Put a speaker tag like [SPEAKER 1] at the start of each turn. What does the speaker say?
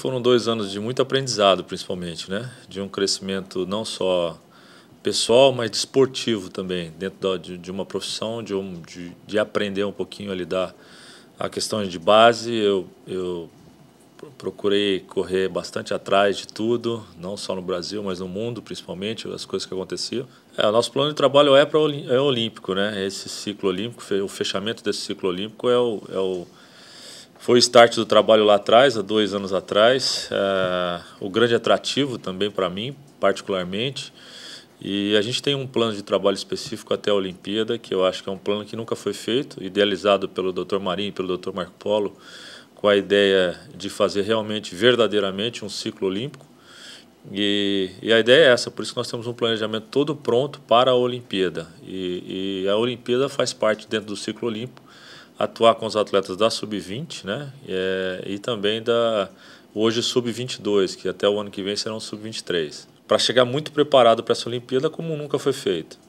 [SPEAKER 1] Foram dois anos de muito aprendizado, principalmente, né? De um crescimento não só pessoal, mas desportivo também, dentro de, uma profissão, de, um, de, de aprender um pouquinho a lidar a questões de base. Eu, eu procurei correr bastante atrás de tudo, não só no Brasil, mas no mundo, principalmente, as coisas que aconteciam. É, o nosso plano de trabalho é para é olímpico, né? Esse ciclo olímpico, o fechamento desse ciclo olímpico é o, é o foi o start do trabalho lá atrás, há dois anos atrás. É, o grande atrativo também para mim, particularmente. E a gente tem um plano de trabalho específico até a Olimpíada, que eu acho que é um plano que nunca foi feito, idealizado pelo Dr. Marinho e pelo Dr. Marco Polo, com a ideia de fazer realmente, verdadeiramente, um ciclo olímpico. E, e a ideia é essa, por isso que nós temos um planejamento todo pronto para a Olimpíada. E, e a Olimpíada faz parte dentro do ciclo olímpico atuar com os atletas da sub-20, né? É, e também da hoje sub-22, que até o ano que vem serão sub-23, para chegar muito preparado para essa Olimpíada como nunca foi feito.